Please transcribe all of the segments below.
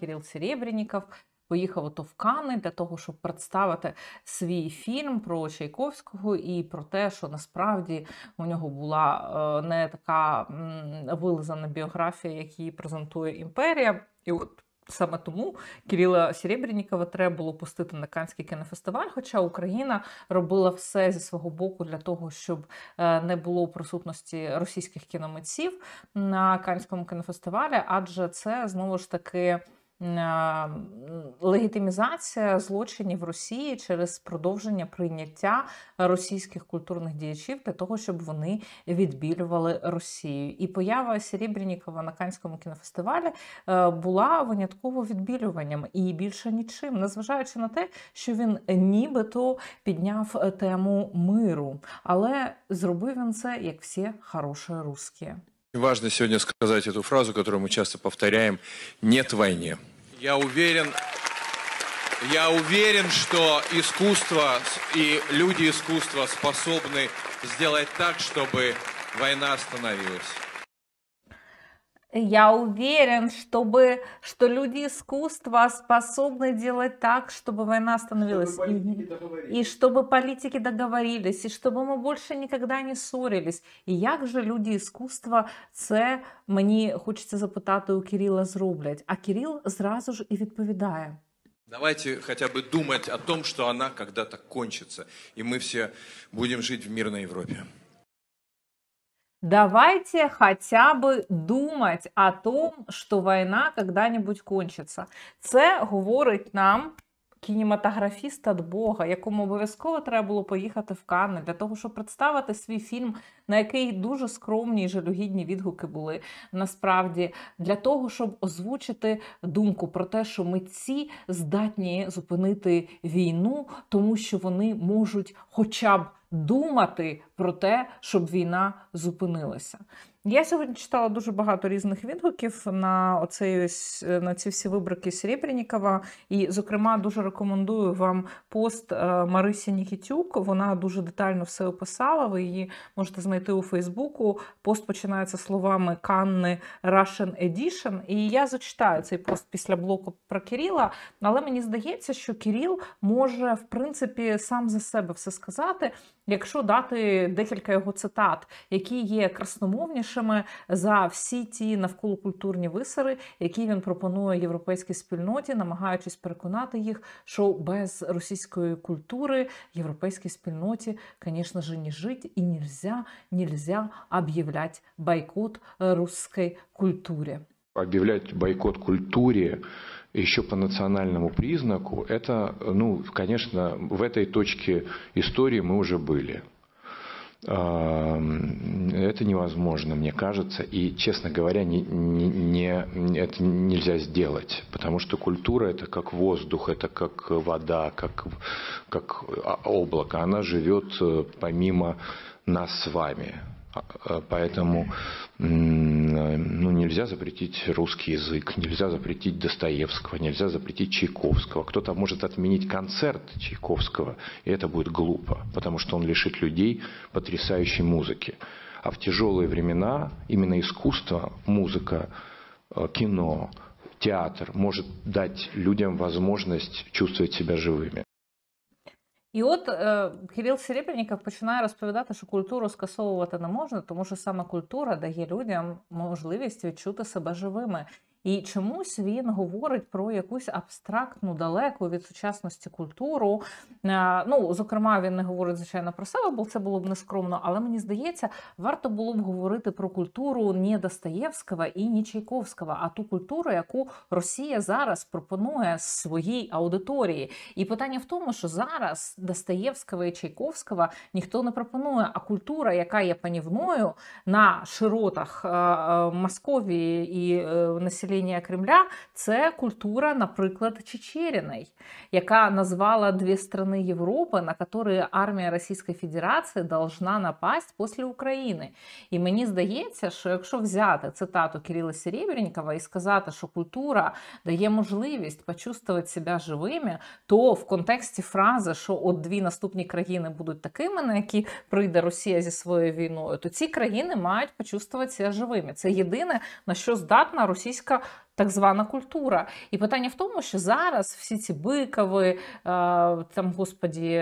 Кирил Серебреніков поїхав ото в Кани для того, щоб представити свій фільм про Чайковського і про те, що насправді у нього була е, не така вилизана біографія, як її презентує імперія. І от Саме тому Кирила Серебренікова треба було пустити на Канський кінофестиваль. Хоча Україна робила все зі свого боку для того, щоб е, не було присутності російських кіномитців на Канському кінофестивалі, адже це знову ж таки легітимізація злочинів Росії через продовження прийняття російських культурних діячів для того, щоб вони відбілювали Росію. І поява Серебрянікова на Канському кінофестивалі е, була винятково відбілюванням і більше нічим, незважаючи на те, що він нібито підняв тему миру, але зробив він це як всі хороші русські. Важно сегодня сказать эту фразу, которую мы часто повторяем. Нет войны. Я уверен, я уверен, что искусство и люди искусства способны сделать так, чтобы война остановилась. Я уверен, чтобы, что люди искусства способны делать так, чтобы война остановилась. Чтобы и, и чтобы политики договорились, и чтобы мы больше никогда не ссорились. И как же люди искусства Это мне хочется запитати у Кирилла зроблять? А Кирилл сразу же и відповідає. Давайте хотя бы думать о том, что она когда-то кончится, и мы все будем жить в мирной Европе. Давайте хотя би думать о том, що війна коли небудь кончиться. Це говорить нам. Кінематографіст від Бога, якому обов'язково треба було поїхати в Канни для того, щоб представити свій фільм, на який дуже скромні і жалюгідні відгуки були насправді для того, щоб озвучити думку про те, що митці здатні зупинити війну, тому що вони можуть, хоча б думати про те, щоб війна зупинилася. Я сьогодні читала дуже багато різних відгуків на оцей ось е, на ці всі вибрики Серебрянікова. І, зокрема, дуже рекомендую вам пост е, Марисі Нікітюк. Вона дуже детально все описала. Ви її можете знайти у Фейсбуку. Пост починається словами Канни Russian Edition. І я зачитаю цей пост після блоку про Кіріла. Але мені здається, що Кіріл може в принципі сам за себе все сказати, якщо дати декілька його цитат, які є красномовні більшими за всі ті навколокультурні висари, які він пропонує європейській спільноті, намагаючись переконати їх, що без російської культури європейській спільноті, звісно ж, не жити і нельзя, нельзя об'являти бойкот е, русській культурі. Объявлять бойкот культуре еще по национальному признаку, это, ну, конечно, в этой точке истории мы уже были. это невозможно, мне кажется, и, честно говоря, не, не, не, это нельзя сделать, потому что культура – это как воздух, это как вода, как, как а, облако, она живет э, помимо нас с вами, а, а, поэтому ну, нельзя запретить русский язык, нельзя запретить Достоевского, нельзя запретить Чайковского. Кто-то может отменить концерт Чайковского, и это будет глупо, потому что он лишит людей потрясающей музыки. А в тяжелые времена именно искусство, музыка, э, кино, театр может дать людям возможность чувствовать себя живыми. І от е, э, Кирил Серебряніков починає розповідати, що культуру скасовувати не можна, тому що саме культура дає людям можливість відчути себе живими. І чомусь він говорить про якусь абстрактну, далеку від сучасності культуру. Е, ну, зокрема, він не говорить звичайно про себе, бо це було б нескромно. Але мені здається, варто було б говорити про культуру не Достоєвського і не Чайковського, а ту культуру, яку Росія зараз пропонує своїй аудиторії. І питання в тому, що зараз Достоєвського і Чайковського ніхто не пропонує. А культура, яка є панівною на широтах е, е, Московії і населення, населення Кремля це культура, наприклад, Чечеріної, яка назвала дві страни Європи, на які армія Російської Федерації должна напасть після України. І мені здається, що якщо взяти цитату Кирила Серебренникова і сказати, що культура дає можливість почувствувати себе живими, то в контексті фрази, що от дві наступні країни будуть такими, на які прийде Росія зі своєю війною, то ці країни мають почувствувати себе живими. Це єдине на що здатна російська так звана культура, і питання в тому, що зараз всі ці бикови, е, там господі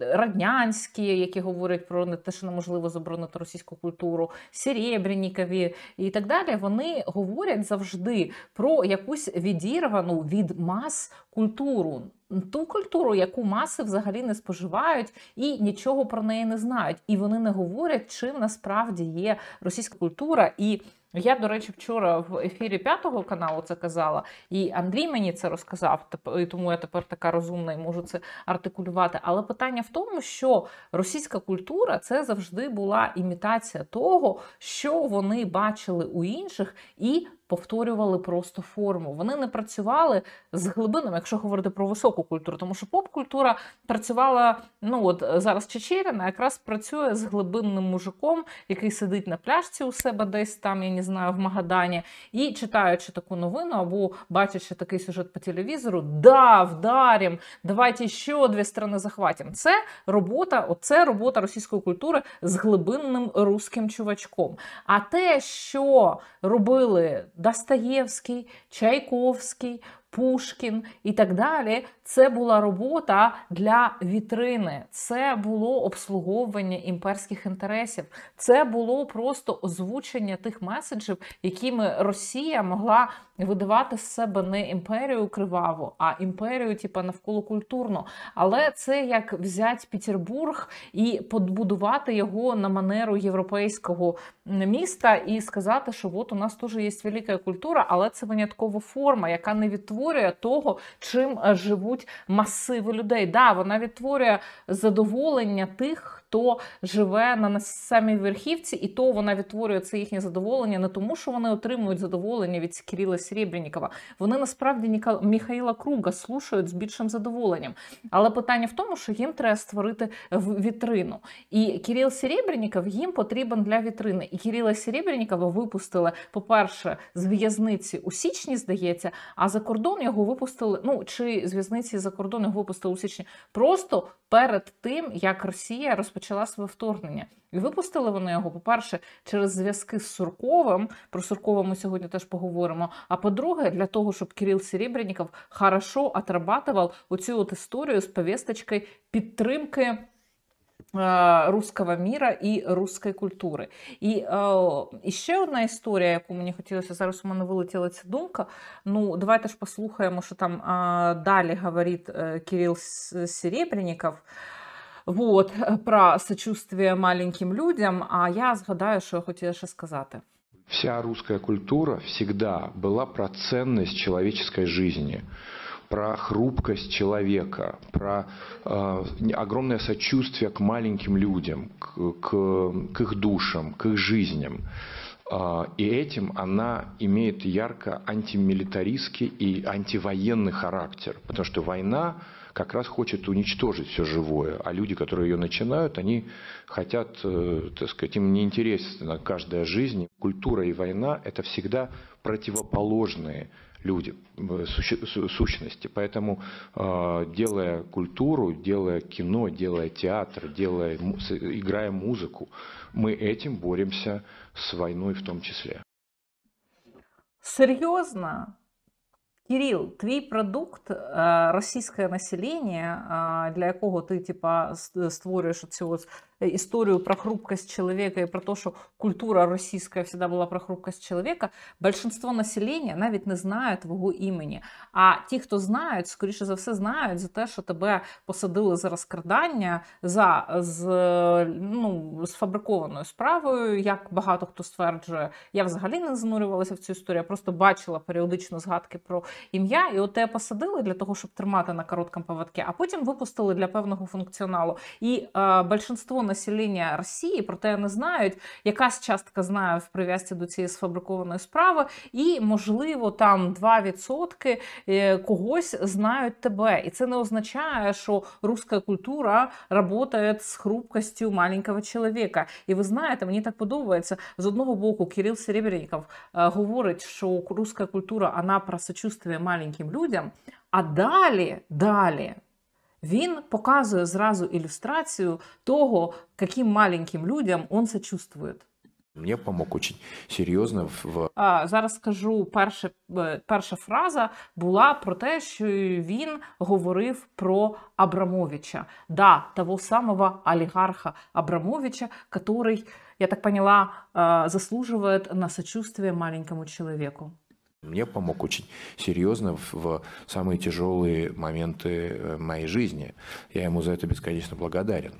раднянські, які говорять про те, що неможливо заборонити російську культуру, серебрянікові і так далі, вони говорять завжди про якусь відірвану від мас культуру. Ту культуру, яку маси взагалі не споживають і нічого про неї не знають, і вони не говорять, чим насправді є російська культура і я, до речі, вчора в ефірі п'ятого каналу це казала, і Андрій мені це розказав, і тому я тепер така розумна і можу це артикулювати. Але питання в тому, що російська культура це завжди була імітація того, що вони бачили у інших, і повторювали просто форму. Вони не працювали з глибинами, якщо говорити про високу культуру, тому що поп-культура працювала. Ну от е, зараз Чечерина якраз працює з глибинним мужиком, який сидить на пляжці у себе десь там, я не знаю, в Магадані, і читаючи таку новину або бачачи такий сюжет по телевізору, да, вдарім, давайте ще дві сторони захватимо. Це робота, оце робота російської культури з глибинним руським чувачком. А те, що робили Достоєвський, Чайковський, Пушкін і так далі. Це була робота для вітрини, це було обслуговування імперських інтересів, це було просто озвучення тих меседжів, якими Росія могла видавати з себе не імперію криваву, а імперію, типа навколо культурну. Але це як взяти Петербург і побудувати його на манеру європейського міста і сказати, що от у нас теж є велика культура, але це виняткова форма, яка не відтворює того, чим е, живуть масиви людей. Да, вона відтворює задоволення тих хто живе на самій верхівці, і то вона відтворює це їхнє задоволення не тому, що вони отримують задоволення від Кирила Серебренікова. Вони насправді Міхаїла Круга слушають з більшим задоволенням. Але питання в тому, що їм треба створити вітрину. І Кирил Серебреніков їм потрібен для вітрини. І Кирила Серебренікова випустили, по-перше, з в'язниці у січні, здається, а за кордон його випустили. Ну чи з в'язниці за кордон його випустили у січні, просто перед тим як Росія розпочала Почала своє вторгнення. І випустили вони його, по-перше, через зв'язки з Сурковим. Про Суркова ми сьогодні теж поговоримо. А по-друге, для того, щоб Кирил Серебряніков хорошо отрабатывал оцю от історію з повісточкою підтримки. Е, Руского міра і руської культури. І о, е, і ще одна історія, яку мені хотілося зараз, у мене вилетіла ця думка. Ну, давайте ж послухаємо, що там о, е, далі говорить Кирил Серебряніков. Вот, э, про сочувствие маленьким людям. А я згадаю, что я хотела еще сказать. Вся русская культура всегда была про ценность человеческой жизни, про хрупкость человека, про э, огромное сочувствие к маленьким людям, к, к, к их душам, к их жизням. Э, и этим она имеет ярко антимилитаристский и антивоенный характер, потому что война как раз хочет уничтожить все живое, а люди, которые ее начинают, они хотят, э, так сказать, им не интересна каждая жизнь. Культура и война – это всегда противоположные люди, э, сущности. Поэтому, э, делая культуру, делая кино, делая театр, делая, играя музыку, мы этим боремся с войной в том числе. Серьезно? Кирилл, твій продукт, е, російське населення, е, для якого ти типа створюєш цю Э, историю про хрупкость человека и про то, что культура российская всегда была про хрупкость человека, большинство населення навіть не знає твого імені. А ті, хто знають, скоріше за все знають за те, що тебе посадили за розкрадання, за з, ну, сфабрикованою справою, як багато хто стверджує, я взагалі не занурювалася в цю історію, я просто бачила періодично згадки про ім'я, і от тебе посадили для того, щоб тримати на короткому поводке, а потім випустили для певного функціоналу. І е, більшинство населення Росії про те не знають. Якась частка знає в прив'язці до цієї сфабрикованої справи, і, можливо, там 2% е, когось знають тебе. І це не означає, що руська культура працює з хрупкістю маленького чоловіка. І ви знаєте, мені так подобається. З одного боку, Кирил Серебренников е, говорить, що руська культура вона про сочувствие маленьким людям. А далі, далі. Він показує зразу ілюстрацію того, яким маленьким людям он сочувствует. Мені помог очень серйозно в а, зараз. Скажу перша, е, перша фраза була про те, що він говорив про Абрамовича, да, того самого олігарха Абрамовича, який, я так поняла, е, заслужує на сочувствие маленькому чоловіку. Мне помог очень серьезно в самые тяжелые моменты э, моей жизни. Я ему за это бесконечно благодарен.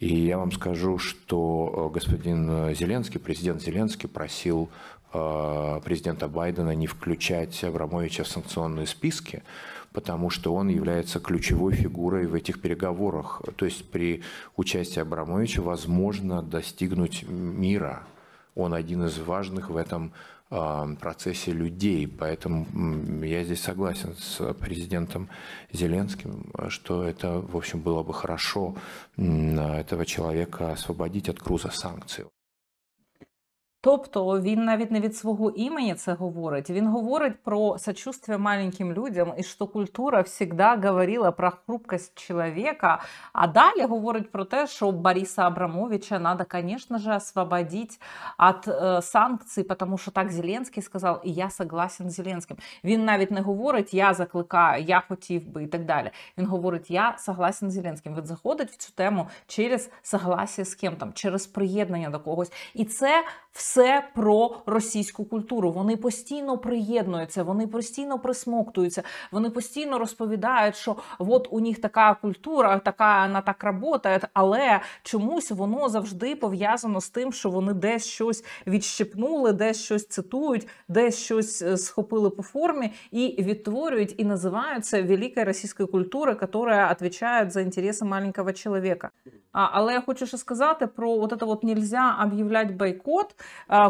И я вам скажу, что э, господин Зеленский, президент Зеленский просил э, президента Байдена не включать Абрамовича в санкционные списки, потому что он является ключевой фигурой в этих переговорах. То есть при участии Абрамовича возможно достигнуть мира. Он один из важных в этом процессе людей. Поэтому я здесь согласен с президентом Зеленским, что это, в общем, было бы хорошо этого человека освободить от груза санкций. Тобто він навіть не від свого імені це говорить. Він говорить про сочувствие маленьким людям і що культура завжди говорила про хрупкость чоловіка. А далі говорить про те, що Бориса Абрамовича треба, звісно ж, освободити від э, санкцій, тому що так Зеленський сказав, і я согласен з Зеленським. Він навіть не говорить Я закликаю, я хотів би і так далі. Він говорить, я согласен з Зеленським. Він заходить в цю тему через согласие з ким там, через приєднання до когось. І це все все про російську культуру. Вони постійно приєднуються, вони постійно присмоктуються, вони постійно розповідають, що от у них така культура, така вона так працює, але чомусь воно завжди пов'язано з тим, що вони десь щось відщепнули, десь щось цитують, десь щось е, схопили по формі і відтворюють і називають це великою російською культурою, яка відповідає за інтереси маленького чоловіка. Але я хочу ще сказати про от це от нельзя об'являти бойкот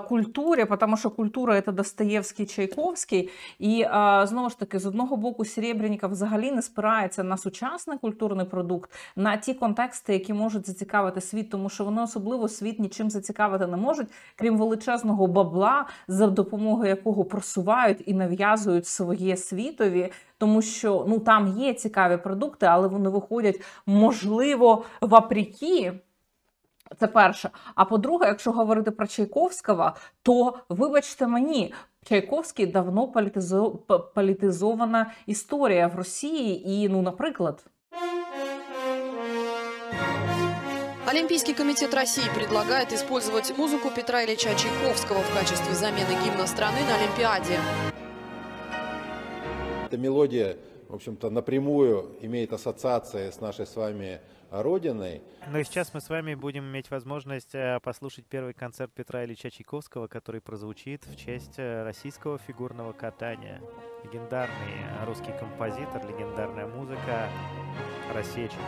культурі, тому що культура це Достоєвський Чайковський. І знову ж таки, з одного боку, Серебрянніка взагалі не спирається на сучасний культурний продукт, на ті контексти, які можуть зацікавити світ, тому що вони особливо світ нічим зацікавити не можуть, крім величезного бабла, за допомогою якого просувають і нав'язують своє світові. Тому що ну там є цікаві продукти, але вони виходять можливо вопреки це перше. А по-друге, якщо говорити про Чайковського, то вибачте мені. Чайковський давно політизо... політизована історія в Росії, і ну, наприклад. Олимпийский комитет России предлагает использовать музыку Петра Ильича Чайковского в качестве замены гимна страны на Олимпиаде. Эта мелодия, в общем-то, напрямую имеет ассоциации с нашей с вами Родиной. Ну и сейчас мы с вами будем иметь возможность э, послушать первый концерт Петра Ильича Чайковского, который прозвучит в честь э, российского фигурного катания. Легендарный русский композитор, легендарная музыка «Россия чемпион».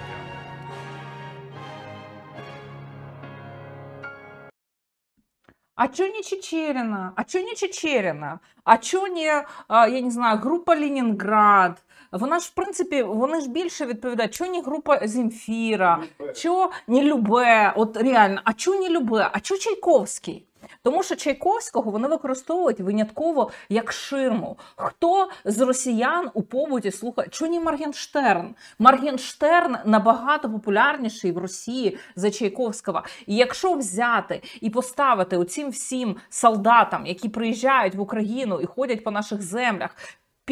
А чё не Чечерина? А чё не Чечерина? А чё не, а, я не знаю, группа Ленинград? вона ж в принципі вони ж більше відповідають, що ні група Зімфіра, що ні Любе, от реально, а чо ні Любе, а чо Чайковський? Тому що Чайковського вони використовують винятково як ширму. Хто з росіян у побуті слухає? Чуні Маргенштерн? Маргенштерн набагато популярніший в Росії за Чайковського. І якщо взяти і поставити оцім всім солдатам, які приїжджають в Україну і ходять по наших землях,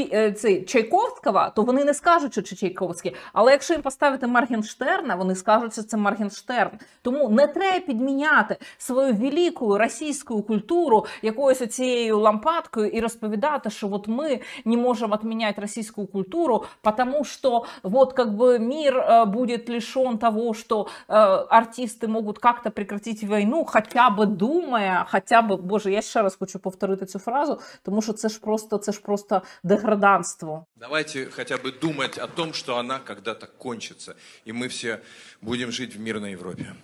Е, цей Чайковського, то вони не скажуть, що Чайковський. Але якщо їм поставити Маргенштерна, вони скажуть, що це Маргенштерн. Тому не треба підміняти свою велику російську культуру якоюсь цією лампадкою і розповідати, що от ми не можемо відміняти російську культуру, тому що вот как бы мир е, буде лишен того, що е, артисти можуть як-то прекратити війну, хоча б думає, хоча б, боже, я ще раз хочу повторити цю фразу, тому що це ж просто це ж просто деградація гражданству. Давайте хотя бы думать о том, что она когда-то кончится, и мы все будем жить в мирной Европе.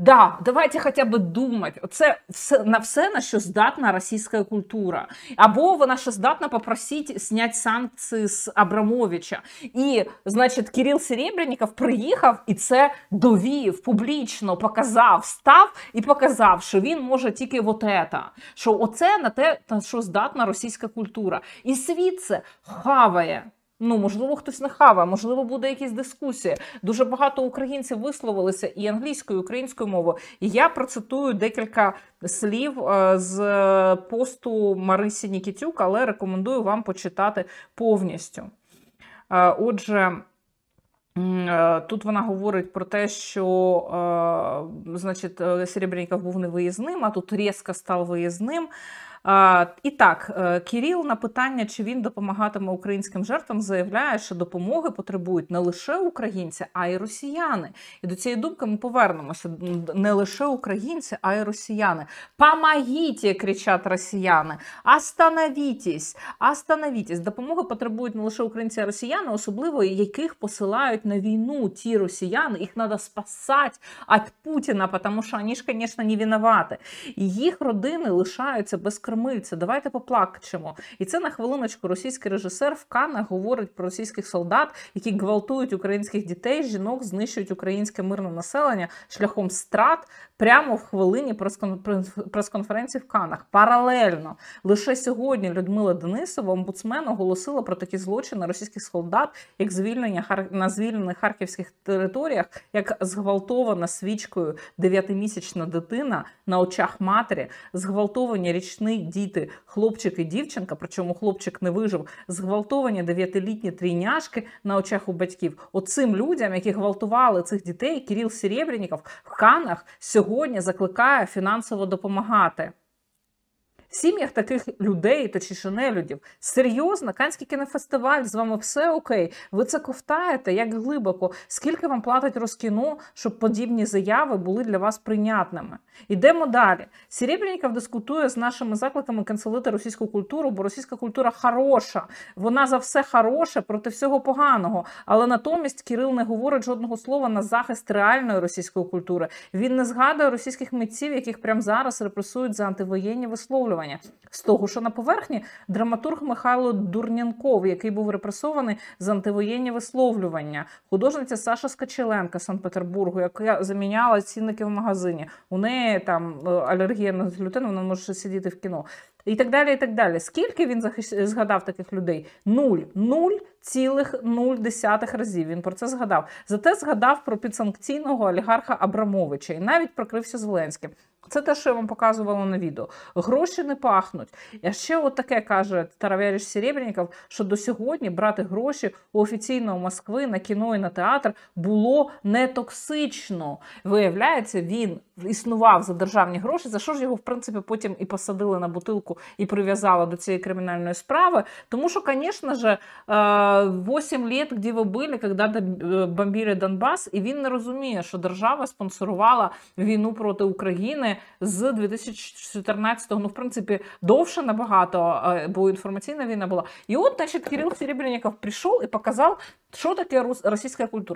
Да, давайте хоча б думати. Це все на все на що здатна російська культура, або вона ще здатна попросити зняти санкції з Абрамовича. І, значить, Кирил Серебряніков приїхав і це довів публічно, показав, став і показав, що він може тільки вот это, що оце на те, на що здатна російська культура, і світ це хаває. Ну, можливо, хтось нахава, можливо, буде якісь дискусії. Дуже багато українців висловилися і англійською, і українською мовою. І я процитую декілька слів е, з е, посту Марисі Нікітюк, але рекомендую вам почитати повністю. Е, отже, Тут вона говорить про те, що значить, Серебряніков був невиїзним, а тут різко став виїзним. І так, е, Кіріл на питання, чи він допомагатиме українським жертвам, заявляє, що допомоги потребують не лише українці, а й росіяни. І до цієї думки ми повернемося не лише українці, а й росіяни. Помогіть, кричать росіяни. Остановіть, остановіть. Допомоги потребують не лише українці, а й росіяни, особливо яких посилають на війну ті росіяни. Їх треба спасати від Путіна, тому що вони ж, звісно, не винувати. Їх родини лишаються без кормильця, давайте поплакчемо. І це на хвилиночку російський режисер в Канах говорить про російських солдат, які гвалтують українських дітей, жінок знищують українське мирне населення шляхом страт прямо в хвилині прес-конференції в Канах. Паралельно лише сьогодні Людмила Денисова, омбудсмен, оголосила про такі злочини російських солдат, як звільнення на звільнених харківських територіях, як зґвалтована свічкою дев'ятимісячна дитина на очах матері, зґвалтовані річний діти, хлопчик і дівчинка, причому хлопчик не вижив, зґвалтовані дев'ятилітні трійняшки на очах у батьків. Оцим людям, які гвалтували цих дітей, Кіріл Серебрініков в Канах сьогодні закликає фінансово допомагати. В сім'ях таких людей, точніше нелюдів. Серйозно, Канський кінофестиваль, з вами все окей. Ви це ковтаєте як глибоко. Скільки вам платить Роскіно, щоб подібні заяви були для вас прийнятними? Йдемо далі. Серебряніков дискутує з нашими закликами канцелити російську культуру, бо російська культура хороша. Вона за все хороше проти всього поганого. Але натомість Кирил не говорить жодного слова на захист реальної російської культури. Він не згадує російських митців, яких прямо зараз репресують за антивоєнні висловлювання розслідування з того, що на поверхні драматург Михайло Дурнянков, який був репресований за антивоєнні висловлювання, художниця Саша Скачеленка з Санкт Петербургу, яка заміняла цінники в магазині. У неї там е, алергія на глютен, вона може сидіти в кіно. І так далі, і так далі. Скільки він згадав таких людей? Нуль, нуль цілих нуль десятих разів. Він про це згадав. Зате згадав про підсанкційного олігарха Абрамовича і навіть прокрився Зеленським. Це те, що я вам показувала на відео. Гроші не пахнуть. А ще от таке каже Таравяріш Серебряніков, що до сьогодні брати гроші у офіційного Москви на кіно і на театр було не токсично. Виявляється, він існував за державні гроші. За що ж його, в принципі, потім і посадили на бутилку і прив'язали до цієї кримінальної справи? Тому що, звісно ж, 8 літ, де ви були, коли е, бомбили Донбас, і він не розуміє, що держава спонсорувала війну проти України з 2014-го, ну в принципі, довше набагато, е, бо інформаційна війна була. І от, значить, Кирил Серебренников прийшов і показав, що таке російська культура.